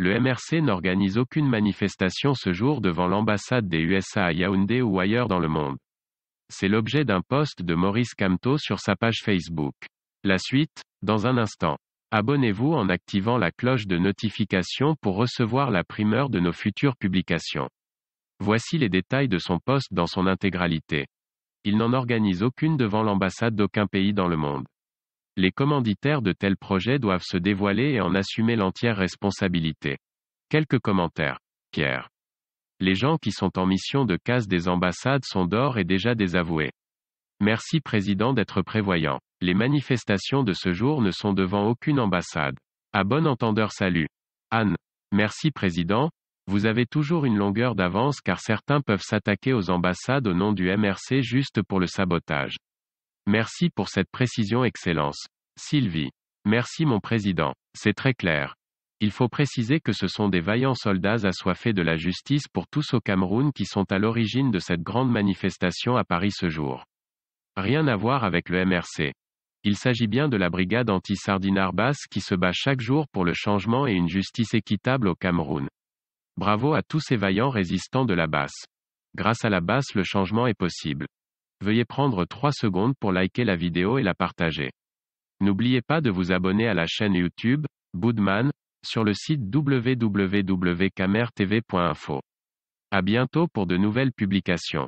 Le MRC n'organise aucune manifestation ce jour devant l'ambassade des USA à Yaoundé ou ailleurs dans le monde. C'est l'objet d'un post de Maurice Camteau sur sa page Facebook. La suite, dans un instant. Abonnez-vous en activant la cloche de notification pour recevoir la primeur de nos futures publications. Voici les détails de son post dans son intégralité. Il n'en organise aucune devant l'ambassade d'aucun pays dans le monde. Les commanditaires de tels projets doivent se dévoiler et en assumer l'entière responsabilité. Quelques commentaires. Pierre. Les gens qui sont en mission de casse des ambassades sont d'or et déjà désavoués. Merci Président d'être prévoyant. Les manifestations de ce jour ne sont devant aucune ambassade. À bon entendeur salut. Anne. Merci Président, vous avez toujours une longueur d'avance car certains peuvent s'attaquer aux ambassades au nom du MRC juste pour le sabotage. Merci pour cette précision Excellence. Sylvie. Merci mon Président. C'est très clair. Il faut préciser que ce sont des vaillants soldats assoiffés de la justice pour tous au Cameroun qui sont à l'origine de cette grande manifestation à Paris ce jour. Rien à voir avec le MRC. Il s'agit bien de la brigade anti-Sardine Arbas qui se bat chaque jour pour le changement et une justice équitable au Cameroun. Bravo à tous ces vaillants résistants de la basse. Grâce à la basse le changement est possible. Veuillez prendre 3 secondes pour liker la vidéo et la partager. N'oubliez pas de vous abonner à la chaîne YouTube, Boodman, sur le site www.camertv.info. À bientôt pour de nouvelles publications.